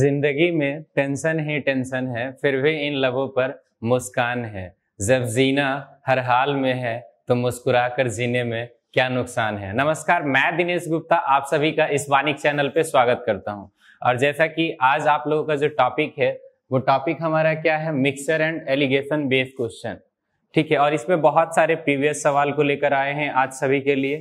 जिंदगी में टेंशन ही टेंशन है फिर भी इन लबों पर मुस्कान है जब जीना हर हाल में है तो मुस्कुरा कर जीने में क्या नुकसान है नमस्कार मैं दिनेश गुप्ता आप सभी का इस वानिक चैनल पे स्वागत करता हूँ और जैसा कि आज आप लोगों का जो टॉपिक है वो टॉपिक हमारा क्या है mixture and alligation based question ठीक है और इसमें बहुत सारे प्रीवियस सवाल को लेकर आए हैं आज सभी के लिए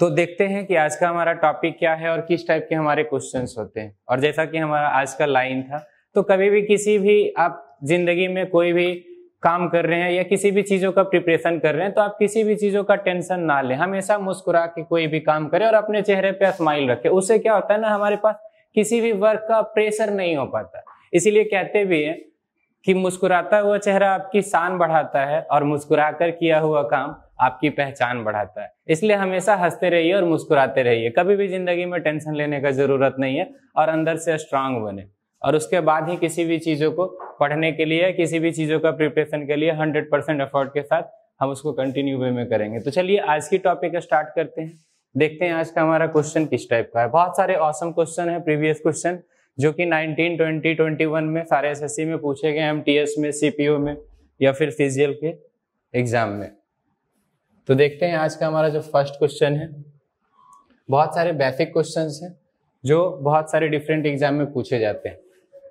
तो देखते हैं कि आज का हमारा टॉपिक क्या है और किस टाइप के हमारे क्वेश्चन होते हैं और जैसा कि हमारा आज का लाइन था तो कभी भी किसी भी आप जिंदगी में कोई भी काम कर रहे हैं या किसी भी चीज़ों का प्रिपरेशन कर रहे हैं तो आप किसी भी चीज़ों का टेंशन ना लें हमेशा मुस्कुरा के कोई भी काम करें और अपने चेहरे पर स्माइल रखें उससे क्या होता है ना हमारे पास किसी भी वर्क का प्रेशर नहीं हो पाता इसीलिए कहते भी हैं कि मुस्कुराता हुआ चेहरा आपकी शान बढ़ाता है और मुस्कुराकर किया हुआ काम आपकी पहचान बढ़ाता है इसलिए हमेशा हंसते रहिए और मुस्कुराते रहिए कभी भी जिंदगी में टेंशन लेने का जरूरत नहीं है और अंदर से स्ट्रांग बने और उसके बाद ही किसी भी चीज़ों को पढ़ने के लिए किसी भी चीज़ों का प्रिपरेशन के लिए हंड्रेड परसेंट एफर्ट के साथ हम उसको कंटिन्यू वे में करेंगे तो चलिए आज की टॉपिक स्टार्ट करते हैं देखते हैं आज का हमारा क्वेश्चन किस टाइप का है बहुत सारे औसम क्वेश्चन है प्रीवियस क्वेश्चन जो कि 19, 20, 21 में सारे एस में पूछे गए एम में सीपीओ में या फिर फिजियल के एग्जाम में तो देखते हैं आज का हमारा जो फर्स्ट क्वेश्चन है बहुत सारे बेसिक क्वेश्चन हैं जो बहुत सारे डिफरेंट एग्जाम में पूछे जाते हैं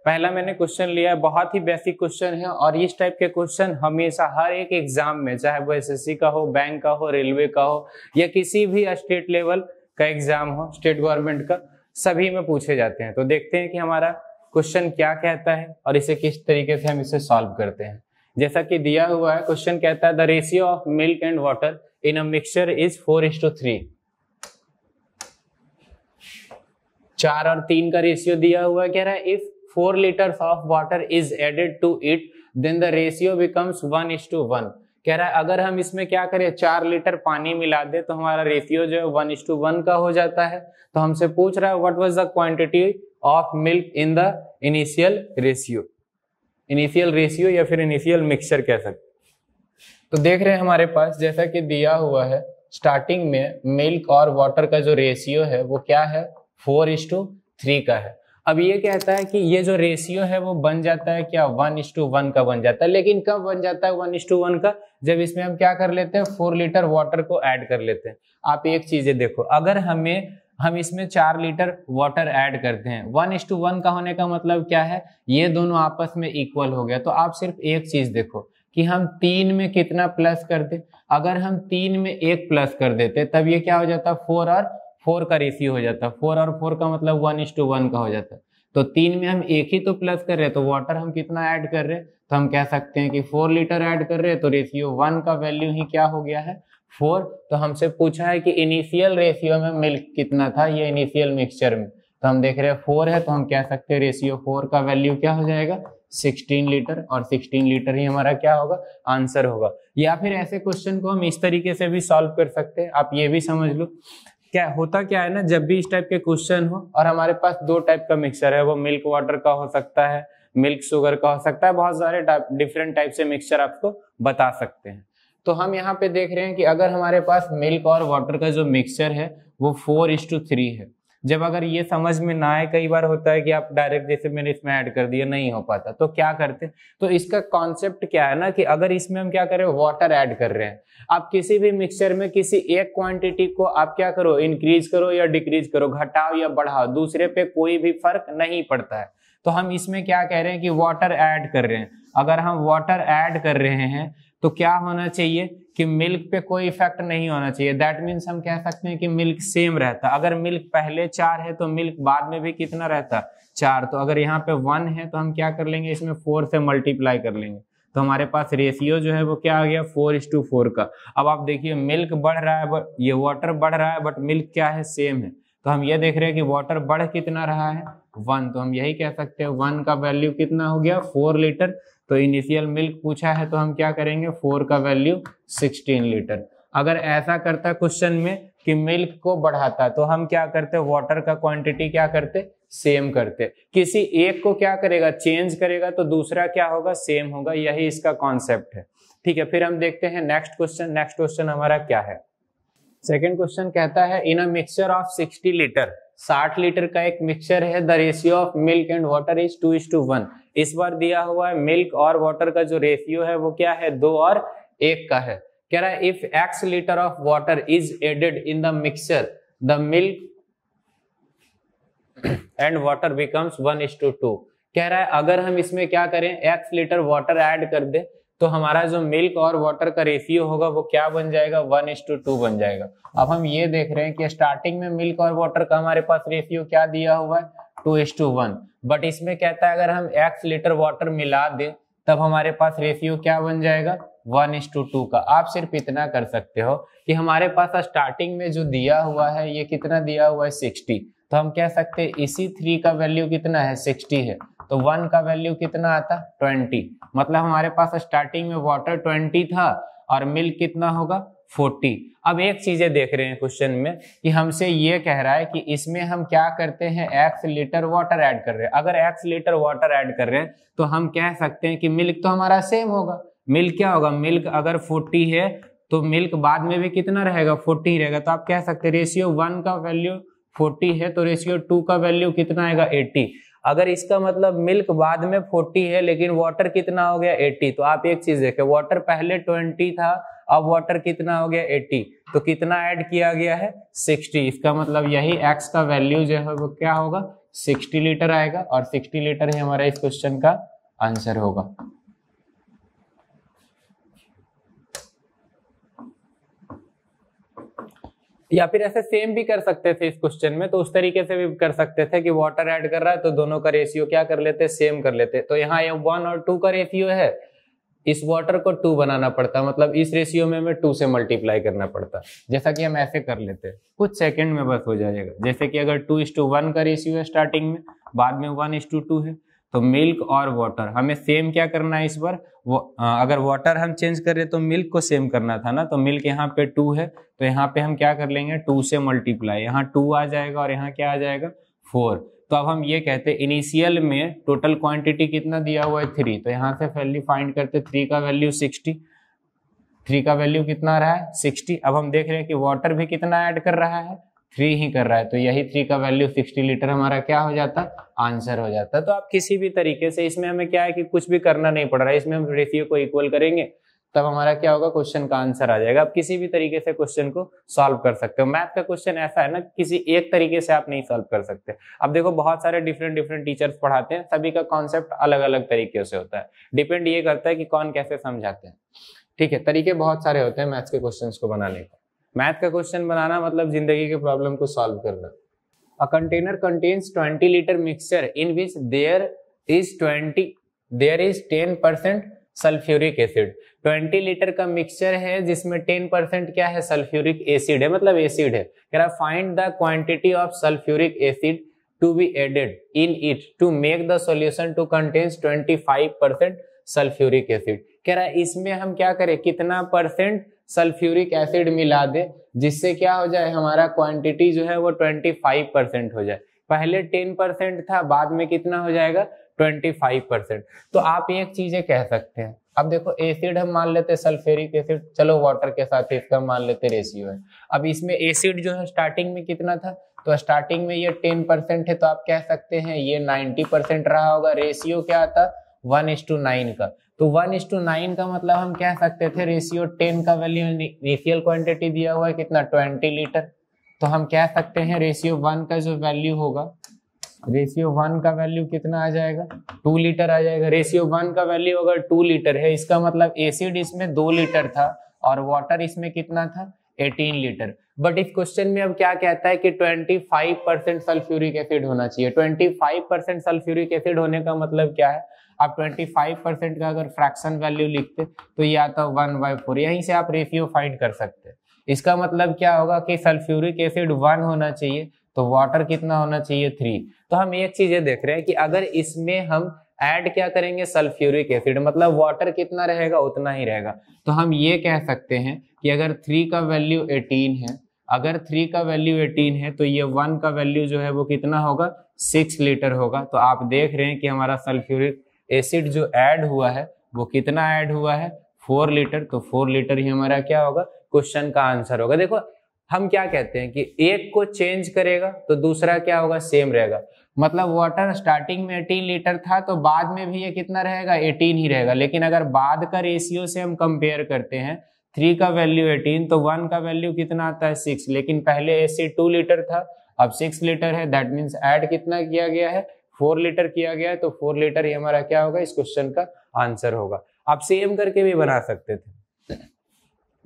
पहला मैंने क्वेश्चन लिया है बहुत ही बेसिक क्वेश्चन है और इस टाइप के क्वेश्चन हमेशा हर एक एग्जाम में चाहे वो एसएससी का हो बैंक का हो रेलवे का हो या किसी भी स्टेट लेवल का एग्जाम हो स्टेट गवर्नमेंट का सभी में पूछे जाते हैं तो देखते हैं कि हमारा क्वेश्चन क्या कहता है और इसे किस तरीके से हम इसे सॉल्व करते हैं जैसा कि दिया हुआ है क्वेश्चन कहता है the ratio of milk and water in a mixture is four is to three चार और तीन का रेशियो दिया हुआ है कह रहा है if four litre of water is added to it then the ratio becomes one is to one कह रहा है अगर हम इसमें क्या करें चार लीटर पानी मिला दे तो हमारा रेशियो जो है वन इज टू वन का हो जाता है तो हमसे पूछ रहा है what was the quantity of milk in the initial ratio initial ratio या फिर इनिशियल मिक्सचर कह सकते तो देख रहे हैं हमारे पास जैसा कि दिया हुआ है स्टार्टिंग में मिल्क और वाटर का जो रेशियो है वो क्या है फोर इस टू थ्री का है अब ये कहता है कि ये जो रेशियो है वो बन जाता है क्या वन इस टू वन का बन जाता है लेकिन कब बन जाता है वन इस टू वन का जब इसमें हम क्या कर लेते हैं फोर लीटर वाटर को ऐड कर लेते हैं आप एक चीजें देखो अगर हमें हम इसमें चार लीटर वाटर ऐड करते हैं वन इस टू वन का होने का मतलब क्या है ये दोनों आपस में इक्वल हो गया तो आप सिर्फ एक चीज देखो कि हम तीन में कितना प्लस कर दे अगर हम तीन में एक प्लस कर देते तब ये क्या हो जाता फोर और फोर का रेशियो हो जाता है फोर और फोर का मतलब वन इज टू वन का हो जाता है तो तीन में हम एक ही तो प्लस कर रहे हैं तो वाटर हम कितना ऐड कर रहे हैं तो हम कह सकते हैं कि फोर लीटर ऐड कर रहे हैं तो रेशियो वन का वैल्यू ही क्या हो गया है फोर तो हमसे पूछा है कि इनिशियल रेशियो में मिल्क कितना था ये इनिशियल मिक्सचर में तो हम देख रहे हैं फोर है तो हम कह सकते हैं रेशियो फोर का वैल्यू क्या हो जाएगा सिक्सटीन लीटर और सिक्सटीन लीटर ही हमारा क्या होगा आंसर होगा या फिर ऐसे क्वेश्चन को हम इस तरीके से भी सॉल्व कर सकते हैं आप ये भी समझ लो क्या होता क्या है ना जब भी इस टाइप के क्वेश्चन हो और हमारे पास दो टाइप का मिक्सर है वो मिल्क वाटर का हो सकता है मिल्क शुगर का हो सकता है बहुत सारे डिफरेंट टाइप से मिक्सचर आपको बता सकते हैं तो हम यहाँ पे देख रहे हैं कि अगर हमारे पास मिल्क और वाटर का जो मिक्सचर है वो फोर इंस टू थ्री है जब अगर ये समझ में ना आए कई बार होता है कि आप डायरेक्ट जैसे मैंने इसमें ऐड कर दिया नहीं हो पाता तो क्या करते हैं तो इसका कॉन्सेप्ट क्या है ना कि अगर इसमें हम क्या करें वाटर ऐड कर रहे हैं आप किसी भी मिक्सचर में किसी एक क्वांटिटी को आप क्या करो इंक्रीज करो या डिक्रीज करो घटाओ या बढ़ाओ दूसरे पे कोई भी फर्क नहीं पड़ता है तो हम इसमें क्या कह रहे हैं कि वाटर ऐड कर रहे हैं अगर हम वाटर ऐड कर रहे हैं तो क्या होना चाहिए कि मिल्क पे कोई इफेक्ट नहीं होना चाहिए दैट मीन्स हम कह सकते हैं कि मिल्क सेम रहता अगर मिल्क पहले चार है तो मिल्क बाद में भी कितना रहता चार तो अगर यहाँ पे वन है तो हम क्या कर लेंगे इसमें फोर से मल्टीप्लाई कर लेंगे तो हमारे पास रेशियो जो है वो क्या आ गया फोर इस टू फोर का अब आप देखिए मिल्क बढ़ रहा है ये वाटर बढ़ रहा है बट मिल्क क्या है सेम है तो हम ये देख रहे हैं कि वाटर बढ़ कितना रहा है वन तो हम यही कह सकते हैं वन का वैल्यू कितना हो गया फोर लीटर तो इनिशियल मिल्क पूछा है तो हम क्या करेंगे फोर का वैल्यू सिक्सटीन लीटर अगर ऐसा करता क्वेश्चन में कि मिल्क को बढ़ाता तो हम क्या करते वाटर का क्वांटिटी क्या करते सेम करते किसी एक को क्या करेगा चेंज करेगा तो दूसरा क्या होगा सेम होगा यही इसका कॉन्सेप्ट है ठीक है फिर हम देखते हैं नेक्स्ट क्वेश्चन नेक्स्ट क्वेश्चन हमारा क्या है सेकेंड क्वेश्चन कहता है in a mixture of sixty litre साठ लीटर का एक मिक्सचर है the ratio of milk and water is two is to one इस बार दिया हुआ है मिल्क और वाटर का जो रेशियो है वो क्या है दो और एक का है कह रहा है if X litre of water is added in the mixture the milk and water becomes one is to two कह रहा है अगर हम इसमें क्या करें एक्स लीटर वाटर ऐड कर दे तो हमारा जो मिल्क और वाटर का रेशियो होगा वो क्या बन जाएगा वन इज टू टू बन जाएगा अब हम ये देख रहे हैं कि स्टार्टिंग में मिल्क और वाटर का हमारे पास रेशियो क्या दिया हुआ है two is to one but इसमें कहता है अगर हम एक्स लीटर वाटर मिला दे तब हमारे पास रेशियो क्या बन जाएगा वन इज टू टू का आप सिर्फ इतना कर सकते हो कि हमारे पास स्टार्टिंग में जो दिया हुआ है ये कितना दिया हुआ है सिक्सटी तो हम कह सकते हैं इसी थ्री का वैल्यू कितना है सिक्सटी है तो वन का वैल्यू कितना आता ट्वेंटी मतलब हमारे पास स्टार्टिंग में वाटर ट्वेंटी था और मिल्क कितना होगा फोर्टी अब एक चीजें देख रहे हैं क्वेश्चन में कि हमसे ये कह रहा है कि इसमें हम क्या करते हैं एक्स लीटर वाटर ऐड कर रहे हैं अगर एक्स लीटर वाटर ऐड कर रहे हैं तो हम कह सकते हैं कि मिल्क तो हमारा सेम होगा मिल्क क्या होगा मिल्क अगर फोर्टी है तो मिल्क बाद में भी कितना रहेगा फोर्टी रहेगा तो आप कह सकते हैं रेशियो वन का वैल्यू फोर्टी है तो रेशियो टू का वैल्यू कितना आएगा एट्टी अगर इसका मतलब मिल्क बाद में फोर्टी है लेकिन वाटर कितना हो गया एट्टी तो आप एक चीज देखें वाटर पहले ट्वेंटी था अब वाटर कितना हो गया 80 तो कितना ऐड किया गया है 60 इसका मतलब यही एक्स का वैल्यू जो है वो क्या होगा 60 लीटर आएगा और 60 लीटर ही हमारा इस क्वेश्चन का आंसर होगा या फिर ऐसे सेम भी कर सकते थे इस क्वेश्चन में तो उस तरीके से भी कर सकते थे कि वाटर ऐड कर रहा है तो दोनों का रेशियो क्या कर लेते सेम कर लेते तो यहाँ ये वन और टू का रेशियो है इस वाटर को टू बनाना पड़ता मतलब इस रेशियो में हमें टू से मल्टीप्लाई करना पड़ता जैसा कि हम ऐसे कर लेते हैं कुछ सेकंड में बस हो जाएगा जैसे कि अगर टू इस टू वन का रेशियो है स्टार्टिंग में बाद में वन इस टू टू है तो मिल्क और वाटर हमें सेम क्या करना है इस बार वो अगर वाटर हम चेंज कर रहे तो मिल्क को सेम करना था ना तो मिल्क यहाँ पे टू है तो यहाँ पे हम क्या कर लेंगे टू से मल्टीप्लाई यहाँ टू आ जाएगा और यहाँ क्या आ जाएगा फोर तो अब हम ये कहते हैं इनिशियल में टोटल क्वांटिटी कितना दिया हुआ है थ्री तो यहाँ से वैल्यू फाइंड करते थ्री का वैल्यू सिक्सटी थ्री का वैल्यू कितना रहा है सिक्सटी अब हम देख रहे हैं कि वाटर भी कितना ऐड कर रहा है थ्री ही कर रहा है तो यही थ्री का वैल्यू सिक्सटी लीटर हमारा क्या हो जाता आंसर हो जाता तो आप किसी भी तरीके से इसमें हमें क्या है कि कुछ भी करना नहीं पड़ रहा है इसमें हम रेशियो को इक्वल करेंगे तब हमारा क्या होगा क्वेश्चन का आंसर आ जाएगा आप किसी भी तरीके से क्वेश्चन को सॉल्व कर सकते हो मैथ का क्वेश्चन ऐसा है ना किसी एक तरीके से आप नहीं सॉल्व कर सकते अब देखो बहुत सारे डिफरेंट डिफरेंट टीचर्स पढ़ाते हैं सभी का कॉन्सेप्ट अलग अलग तरीके से होता है डिपेंड ये करता है कि कौन कैसे समझाते हैं ठीक है तरीके बहुत सारे होते हैं मैथ्स के क्वेश्चन को बनाने का मैथ का क्वेश्चन बनाना मतलब जिंदगी के प्रॉब्लम को सॉल्व करना container contains twenty litre mixture in which there is twenty there is ten percent sulphuric acid 20 litre का मिक्सचर है जिसमें 10 परसेंट क्या है सल्फ्यूरिक एसिड है मतलब एसिड है कह रहा find the quantity of sulphuric acid to be added in it to make the solution to contains 25 percent sulphuric acid कह रहा है इसमें हम क्या करें कितना परसेंट सल्फ्यूरिक एसिड मिला दे जिससे क्या हो जाए हमारा क्वांटिटी जो है वो 25 परसेंट हो जाए पहले 10 परसेंट था बाद में कितना हो जाएगा ट्वेंटी फाइव परसेंट तो आप एक चीजें कह सकते हैं अब देखो एसिड हम मान लेते हैं सल्फेरिक एसिड चलो वाटर के साथ इसका मान लेते रेशियो है अब इसमें एसिड जो है स्टार्टिंग में कितना था तो स्टार्टिंग में ये टेन परसेंट है तो आप कह सकते हैं ये नाइनटी परसेंट रहा होगा रेशियो क्या था वन इज टू नाइन का तो वन इज टू नाइन का मतलब हम कह सकते थे रेशियो टेन का वैल्यू इनिशियल क्वांटिटी दिया हुआ है कितना ट्वेंटी लीटर तो हम कह सकते हैं रेशियो वन का जो वैल्यू होगा रेशियो वन का वैल्यू कितना आ जाएगा टू लीटर आ जाएगा रेशियो वन का वैल्यू अगर टू लीटर है इसका मतलब एसिड इसमें दो लीटर था और वाटर इसमें कितना था 18 लीटर बट इस क्वेश्चन में अब क्या कहता है कि 25 परसेंट सल्फ्यूरिक एसिड होना चाहिए 25 परसेंट सल्फ्यूरिक एसिड होने का मतलब क्या है आप 25 परसेंट का अगर फ्रैक्शन वैल्यू लिखते तो ये आता वन बाई फोर यहीं से आप रेशियो फाइंड कर सकते हैं इसका मतलब क्या होगा कि सल्फ्यूरिक एसिड वन होना चाहिए तो वाटर कितना होना चाहिए थ्री तो हम एक चीज ये देख रहे हैं कि अगर इसमें हम ऐड क्या करेंगे सल्फ्यूरिक एसिड मतलब वाटर कितना रहेगा उतना ही रहेगा तो हम ये कह सकते हैं कि अगर थ्री का वैल्यू एटीन है अगर थ्री का वैल्यू एटीन है तो ये वन का वैल्यू जो है वो कितना होगा सिक्स लीटर होगा तो आप देख रहे हैं कि हमारा सल्फ्यूरिक एसिड जो ऐड हुआ है वो कितना ऐड हुआ है फोर लीटर तो फोर लीटर ही हमारा क्या होगा क्वेश्चन का आंसर होगा देखो हम क्या कहते हैं कि एक को चेंज करेगा तो दूसरा क्या होगा सेम रहेगा मतलब वाटर स्टार्टिंग में 18 लीटर था तो बाद में भी ये कितना रहेगा 18 ही रहेगा लेकिन अगर बाद का रेशियो से हम कंपेयर करते हैं थ्री का वैल्यू 18 तो वन का वैल्यू कितना आता है सिक्स लेकिन पहले एसी टू लीटर था अब सिक्स लीटर है दैट मीन्स एड कितना किया गया है फोर लीटर किया गया है तो फोर लीटर ही हमारा क्या होगा इस क्वेश्चन का आंसर होगा आप सेम करके भी बना सकते थे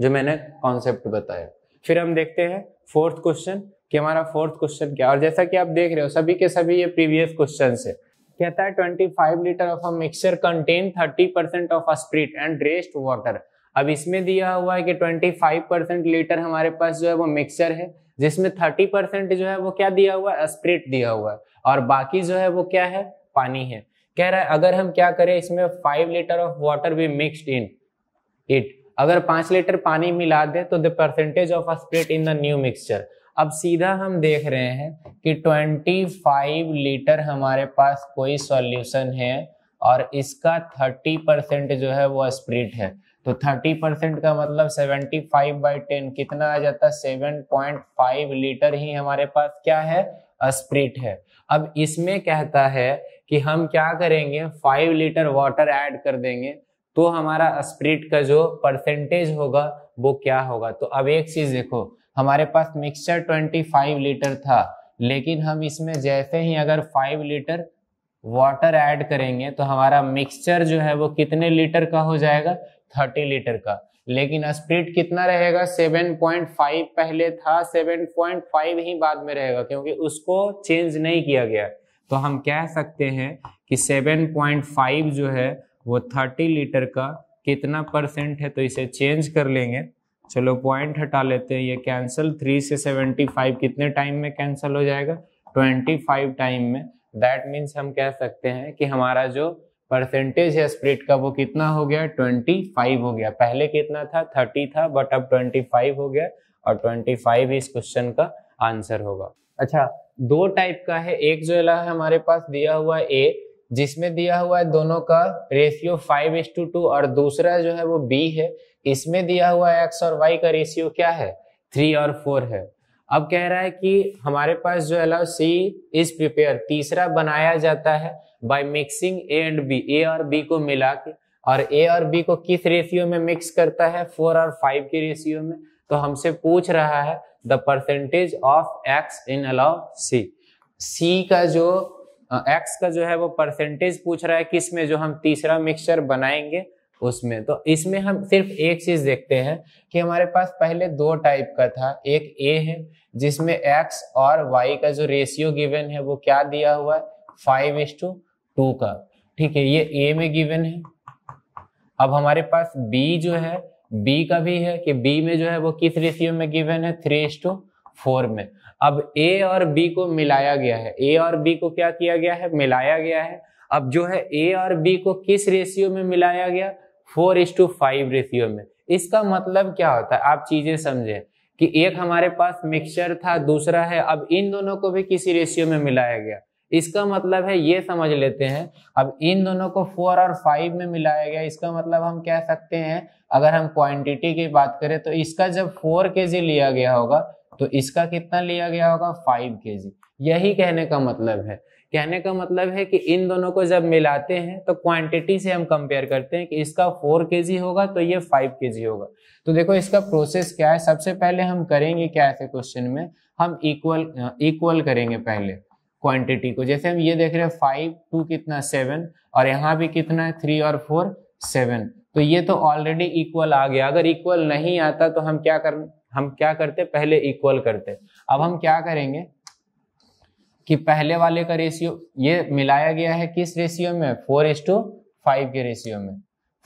जो मैंने कॉन्सेप्ट बताया फिर हम देखते हैं फोर्थ क्वेश्चन कि हमारा फोर्थ क्वेश्चन क्या और जैसा कि आप देख रहे हो सभी के सभी ये प्रीवियस क्वेश्चन है कहता है twenty five litre of a mixture contain thirty percent of a and rest water अब इसमें दिया हुआ है कि ट्वेंटी फाइव परसेंट लीटर हमारे पास जो है वो मिक्सर है जिसमें थर्टी परसेंट जो है वो क्या दिया हुआ है स्प्रिट दिया हुआ है और बाकी जो है वो क्या है पानी है कह रहा है अगर हम क्या करें इसमें फाइव लीटर ऑफ वाटर भी मिक्सड इन इट अगर पांच लीटर पानी मिला दे तो the percentage of spirit in the new mixture अब सीधा हम देख रहे हैं कि 25 लीटर हमारे पास कोई सॉल्यूशन है और इसका 30 परसेंट जो है वो स्प्रिट है तो 30 परसेंट का मतलब 75 फाइव बाई टेन कितना आ जाता है 7.5 लीटर ही हमारे पास क्या है स्प्रिट है अब इसमें कहता है कि हम क्या करेंगे 5 लीटर वाटर ऐड कर देंगे तो हमारा स्प्रिट का जो परसेंटेज होगा वो क्या होगा तो अब एक चीज देखो हमारे पास मिक्सचर 25 लीटर था लेकिन हम इसमें जैसे ही अगर 5 लीटर वाटर ऐड करेंगे तो हमारा मिक्सचर जो है वो कितने लीटर का हो जाएगा 30 लीटर का लेकिन स्प्रिट कितना रहेगा 7.5 पहले था 7.5 ही बाद में रहेगा क्योंकि उसको चेंज नहीं किया गया तो हम कह सकते हैं कि 7.5 जो है वो थर्टी लीटर का कितना परसेंट है तो इसे चेंज कर लेंगे चलो पॉइंट हटा लेते हैं ये कैंसिल थ्री से सेवेंटी फाइव कितने टाइम में कैंसिल हो जाएगा ट्वेंटी फाइव टाइम में दैट मीन्स हम कह सकते हैं कि हमारा जो परसेंटेज है स्प्रिट का वो कितना हो गया ट्वेंटी फाइव हो गया पहले कितना था थर्टी था बट अब ट्वेंटी फाइव हो गया और ट्वेंटी फाइव इस क्वेश्चन का आंसर होगा अच्छा दो टाइप का है एक जो है हमारे पास दिया हुआ ए जिसमें दिया हुआ है दोनों का ratio five is to two और दूसरा जो है वो बी है इसमें दिया हुआ है एक्स और वाई का रेशियो क्या है थ्री और फोर है अब कह रहा है कि हमारे पास जो अलाउ सी इज प्रिपेयर तीसरा बनाया जाता है by mixing A and B A और बी को मिला के और ए और बी को किस रेशियो में मिक्स करता है फोर और फाइव के रेशियो में तो हमसे पूछ रहा है the percentage of X in alloy C C का जो एक्स का जो है वो परसेंटेज पूछ रहा है कि इसमें जो हम तीसरा मिक्सचर बनाएंगे उसमें तो इसमें हम सिर्फ एक चीज देखते हैं कि हमारे पास पहले दो टाइप का था एक ए है जिसमें एक्स और वाई का जो रेशियो गिवन है वो क्या दिया हुआ है फाइव इज टू टू का ठीक है ये ए में गिवन है अब हमारे पास बी जो है बी का भी है कि बी में जो है वो किस रेशियो में गिवन है थ्री इज टू फोर में अब ए और बी को मिलाया गया है ए और बी को क्या किया गया है मिलाया गया है अब जो है ए और बी को किस रेशियो में मिलाया गया four is to five ratio में इसका मतलब क्या होता है आप चीजें समझें कि एक हमारे पास मिक्सचर था दूसरा है अब इन दोनों को भी किसी रेशियो में मिलाया गया इसका मतलब है ये समझ लेते हैं अब इन दोनों को फोर और फाइव में मिलाया गया इसका मतलब हम कह सकते हैं अगर हम क्वांटिटी की बात करें तो इसका जब फोर के लिया गया होगा तो इसका कितना लिया गया होगा फाइव के यही कहने का मतलब है कहने का मतलब है कि इन दोनों को जब मिलाते हैं तो क्वांटिटी से हम कंपेयर करते हैं कि इसका फोर के होगा तो ये फाइव के होगा तो देखो इसका प्रोसेस क्या है सबसे पहले हम करेंगे क्या ऐसे क्वेश्चन में हम इक्वल इक्वल करेंगे पहले क्वांटिटी को जैसे हम ये देख रहे हैं फाइव टू कितना सेवन और यहाँ भी कितना है थ्री और फोर सेवन तो ये तो ऑलरेडी इक्वल आ गया अगर इक्वल नहीं आता तो हम क्या कर हम क्या करते पहले इक्वल करते अब हम क्या करेंगे कि पहले वाले का रेशियो ये मिलाया गया है किस रेशियो में फोर इस टू फाइव के रेशियो में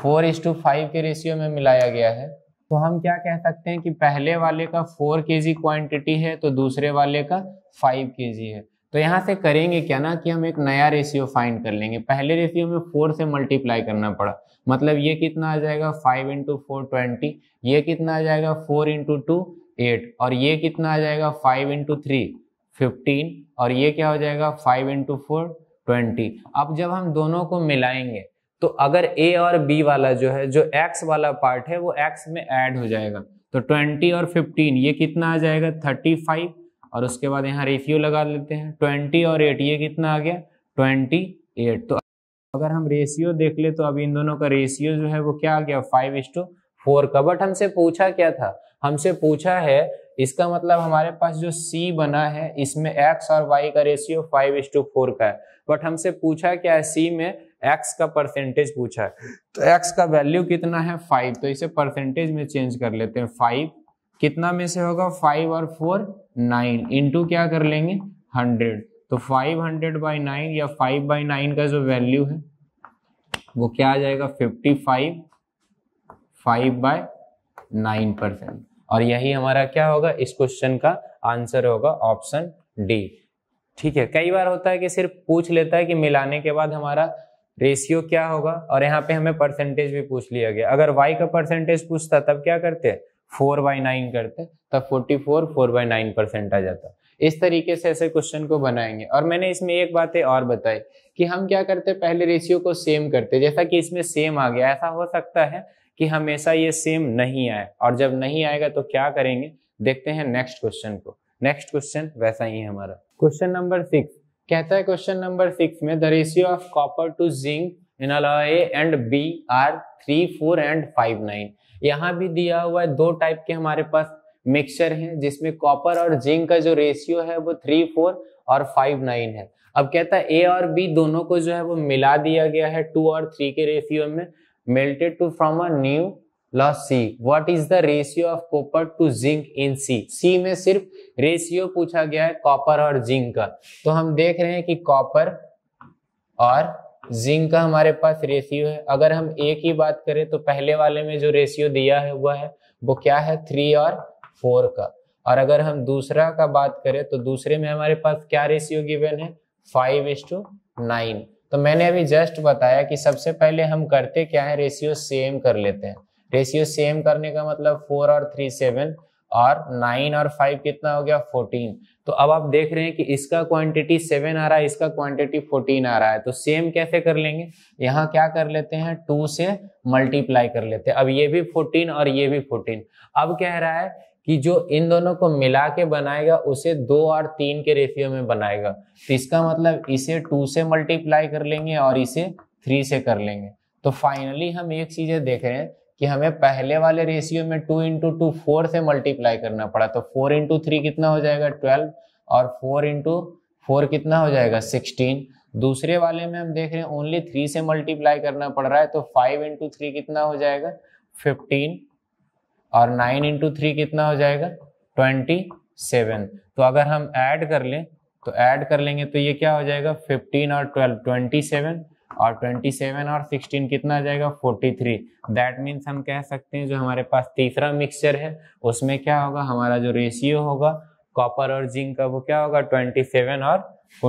फोर एस टू फाइव के रेशियो में मिलाया गया है तो हम क्या कह सकते हैं कि पहले वाले का फोर के जी क्वांटिटी है तो दूसरे वाले का फाइव के जी है तो यहाँ से हाँ। करेंगे क्या ना कि हम एक नया रेशियो फाइंड कर लेंगे पहले रेशियो में फोर से मल्टीप्लाई करना पड़ा मतलब ये कितना आ जाएगा फाइव इंटू फोर ट्वेंटी ये कितना आ जाएगा फोर इंटू टू एट और ये कितना आ जाएगा फाइव इंटू थ्री फिफ्टीन और ये क्या हो जाएगा फाइव इंटू फोर ट्वेंटी अब जब हम दोनों को मिलाएंगे तो अगर ए और बी वाला जो है जो एक्स वाला पार्ट है वो एक्स में एड हो जाएगा तो ट्वेंटी और फिफ्टीन ये कितना आ जाएगा थर्टी फाइव और उसके बाद यहाँ रेशियो लगा लेते हैं ट्वेंटी और एट ये कितना आ गया ट्वेंटी एट तो अगर हम रेशियो देख ले तो अभी इन दोनों का रेशियो जो है वो क्या आ गया फाइव इज टू फोर का बट हमसे पूछा क्या था हमसे पूछा है इसका मतलब हमारे पास जो C बना है इसमें X और Y का ratio five is to four का है बट हमसे पूछा क्या है सी में एक्स का परसेंटेज पूछा है तो एक्स का वैल्यू कितना है फाइव तो इसे परसेंटेज में चेंज कर लेते हैं फाइव कितना में से होगा फाइव और फोर नाइन इंटू क्या कर लेंगे हंड्रेड तो फाइव हंड्रेड बाई नाइन या फाइव बाई नाइन का जो वैल्यू है वो क्या आ जाएगा fifty five five by nine percent और यही हमारा क्या होगा इस क्वेश्चन का आंसर होगा ऑप्शन डी ठीक है कई बार होता है कि सिर्फ पूछ लेता है कि मिलाने के बाद हमारा रेशियो क्या होगा और यहाँ पे हमें परसेंटेज भी पूछ लिया गया अगर वाई का परसेंटेज पूछता तब क्या करते हैं फोर बाई नाइन करते तब forty four four by nine percent आ जाता इस तरीके से ऐसे क्वेश्चन को बनाएंगे और मैंने इसमें एक बात और बताई कि हम क्या करते पहले रेशियो को सेम करते जैसा कि इसमें सेम आ गया ऐसा हो सकता है कि हमेशा ये सेम नहीं आए और जब नहीं आएगा तो क्या करेंगे देखते हैं नेक्स्ट क्वेश्चन को नेक्स्ट क्वेश्चन वैसा ही है हमारा क्वेश्चन नंबर सिक्स कहता है क्वेश्चन नंबर सिक्स में the ratio of copper to zinc in alloy and B are three four and five nine यहाँ भी दिया हुआ है दो टाइप के हमारे पास मिक्सचर है जिसमें कॉपर और जिंक का जो रेशियो है वो थ्री फोर और फाइव नाइन है अब कहता है ए और बी दोनों को जो है वो मिला दिया गया है टू और थ्री के रेशियो में melted to from a new loss C what is the ratio of copper to zinc in C C में सिर्फ रेशियो पूछा गया है कॉपर और जिंक का तो हम देख रहे हैं कि कॉपर और जिंक का हमारे पास रेशियो है अगर हम ए की बात करें तो पहले वाले में जो रेशियो दिया है हुआ है वो क्या है थ्री और फोर का और अगर हम दूसरा का बात करें तो दूसरे में हमारे पास क्या रेशियो गिवन है फाइव इज टू नाइन तो मैंने अभी जस्ट बताया कि सबसे पहले हम करते क्या है रेशियो सेम कर लेते हैं रेशियो सेम करने का मतलब फोर और थ्री सेवन और नाइन और फाइव कितना हो गया फोर्टीन तो अब आप देख रहे हैं कि इसका क्वांटिटी सेवन आ रहा है इसका क्वांटिटी फोर्टीन आ रहा है तो सेम कैसे कर लेंगे यहाँ क्या कर लेते हैं टू से मल्टीप्लाई कर लेते हैं अब ये भी फोर्टीन और ये भी फोर्टीन अब कह रहा है कि जो इन दोनों को मिला के बनाएगा उसे दो और तीन के रेशियो में बनाएगा तो इसका मतलब इसे टू से मल्टीप्लाई कर लेंगे और इसे थ्री से कर लेंगे तो फाइनली हम एक चीज़ें देख रहे हैं कि हमें पहले वाले रेशियो में टू इंटू टू फोर से मल्टीप्लाई करना पड़ा तो फोर इंटू थ्री कितना हो जाएगा ट्वेल्व और फोर इंटू फोर कितना हो जाएगा सिक्सटीन दूसरे वाले में हम देख रहे हैं ओनली थ्री से मल्टीप्लाई करना पड़ रहा है तो फाइव इंटू थ्री कितना हो जाएगा फिफ्टीन और नाइन इंटू थ्री कितना हो जाएगा ट्वेंटी सेवन तो अगर हम ऐड कर लें तो ऐड कर लेंगे तो ये क्या हो जाएगा फिफ्टीन और ट्वेल्व ट्वेंटी सेवन और 27 और 16 कितना आ जाएगा 43 दैट मीन्स हम कह सकते हैं जो हमारे पास तीसरा मिक्सचर है उसमें क्या होगा हमारा जो रेशियो होगा कॉपर और जिंक का वो क्या होगा 27 और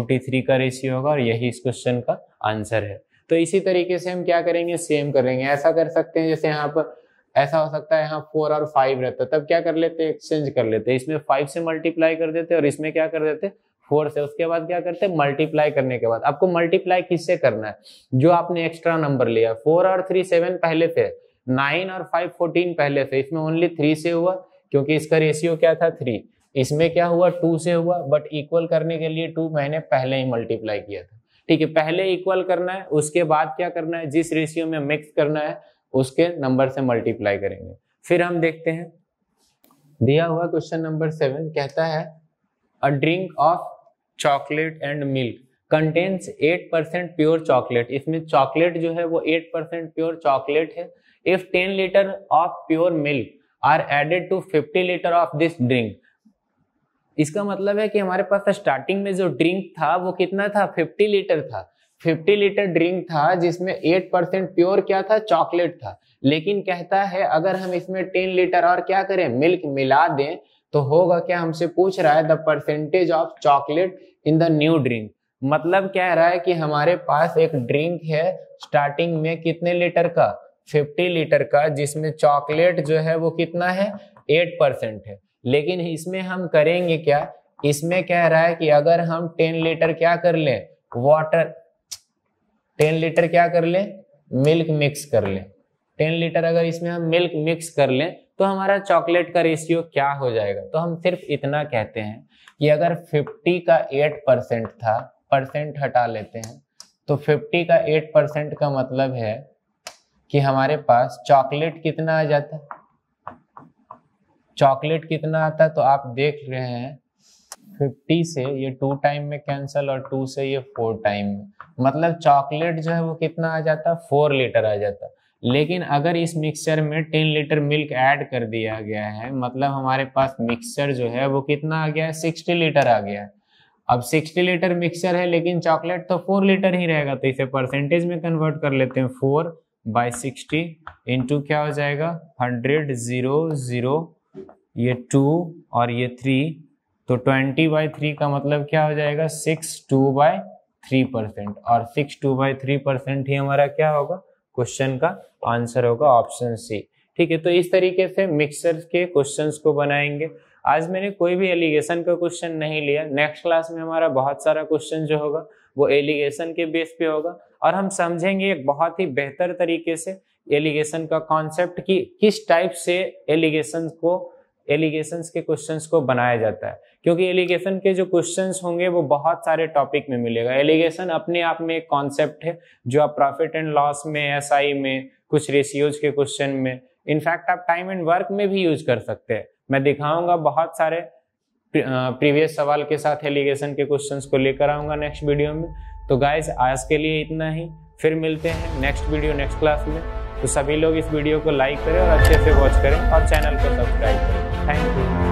43 का रेशियो होगा और यही इस क्वेश्चन का आंसर है तो इसी तरीके से हम क्या करेंगे सेम करेंगे ऐसा कर सकते हैं जैसे यहाँ पर ऐसा हो सकता है यहाँ फोर और फाइव रहता है तब क्या कर लेते हैं एक्सचेंज कर लेते हैं इसमें फाइव से मल्टीप्लाई कर देते और इसमें क्या कर देते फोर से उसके बाद क्या करते हैं मल्टीप्लाई करने के बाद आपको मल्टीप्लाई किससे करना है जो आपने एक्स्ट्रा नंबर लिया फोर और थ्री सेवन पहले थे नाइन और फाइव फोर्टीन पहले थे इसमें ओनली थ्री से हुआ क्योंकि इसका रेशियो क्या था थ्री इसमें क्या हुआ टू से हुआ बट इक्वल करने के लिए टू मैंने पहले ही मल्टीप्लाई किया था ठीक है पहले इक्वल करना है उसके बाद क्या करना है जिस रेशियो में मिक्स करना है उसके नंबर से मल्टीप्लाई करेंगे फिर हम देखते हैं दिया हुआ क्वेश्चन नंबर सेवन कहता है a drink of chocolate and milk contains eight percent pure chocolate इसमें चॉकलेट जो है वो एट परसेंट प्योर चॉकलेट है if ten litre of pure milk are added to fifty litre of this drink इसका मतलब है कि हमारे पास स्टार्टिंग में जो ड्रिंक था वो कितना था फिफ्टी लीटर था 50 लीटर ड्रिंक था जिसमें 8 परसेंट प्योर क्या था चॉकलेट था लेकिन कहता है अगर हम इसमें 10 लीटर और क्या करें मिल्क मिला दें तो होगा क्या हमसे पूछ रहा है the percentage of chocolate in the new drink मतलब कह रहा है कि हमारे पास एक ड्रिंक है स्टार्टिंग में कितने लीटर का 50 लीटर का जिसमें चॉकलेट जो है वो कितना है 8 परसेंट है लेकिन इसमें हम करेंगे क्या इसमें कह रहा है कि अगर हम 10 लीटर क्या कर लें वाटर 10 लीटर क्या कर लें मिल्क मिक्स कर लें 10 लीटर अगर इसमें हम मिल्क मिक्स कर लें तो हमारा चॉकलेट का रेशियो क्या हो जाएगा तो हम सिर्फ इतना कहते हैं कि अगर 50 का 8 परसेंट था परसेंट हटा लेते हैं तो 50 का 8 परसेंट का मतलब है कि हमारे पास चॉकलेट कितना आ जाता चॉकलेट कितना आता तो आप देख रहे हैं 50 से ये टू टाइम में कैंसल और टू से ये फोर टाइम में मतलब चॉकलेट जो है वो कितना आ जाता फोर लीटर आ जाता लेकिन अगर इस मिक्सचर में टेन लीटर मिल्क ऐड कर दिया गया है मतलब हमारे पास मिक्सचर जो है वो कितना आ गया है सिक्सटी लीटर आ गया है अब सिक्सटी लीटर मिक्सचर है लेकिन चॉकलेट तो फोर लीटर ही रहेगा तो इसे परसेंटेज में कन्वर्ट कर लेते हैं फोर बाई सिक्सटी इंटू क्या हो जाएगा हंड्रेड ज़ीरो ज़ीरो ये टू और ये थ्री तो ट्वेंटी बाई थ्री का मतलब क्या हो जाएगा six two by three percent और six two by three percent ही हमारा क्या होगा क्वेश्चन का आंसर होगा ऑप्शन सी ठीक है तो इस तरीके से मिक्सर के क्वेश्चंस को बनाएंगे आज मैंने कोई भी एलिगेशन का क्वेश्चन नहीं लिया नेक्स्ट क्लास में हमारा बहुत सारा क्वेश्चन जो होगा वो एलिगेशन के बेस पे होगा और हम समझेंगे एक बहुत ही बेहतर तरीके से एलिगेशन का कॉन्सेप्ट कि किस टाइप से एलिगेशन को एलिगेशन के क्वेश्चन को बनाया जाता है क्योंकि एलिगेशन के जो क्वेश्चन होंगे वो बहुत सारे टॉपिक में मिलेगा एलिगेशन अपने आप में एक कॉन्सेप्ट है जो आप प्रॉफिट एंड लॉस में एस में कुछ रेशियोज के क्वेश्चन में इनफैक्ट आप टाइम एंड वर्क में भी यूज कर सकते हैं मैं दिखाऊंगा बहुत सारे प्रीवियस सवाल के साथ एलिगेशन के क्वेश्चंस को लेकर आऊंगा नेक्स्ट वीडियो में तो गाइज आज के लिए इतना ही फिर मिलते हैं नेक्स्ट वीडियो नेक्स्ट क्लास में तो सभी लोग इस वीडियो को लाइक करें और अच्छे से वॉच करें और चैनल को सब्सक्राइब करें थैंक यू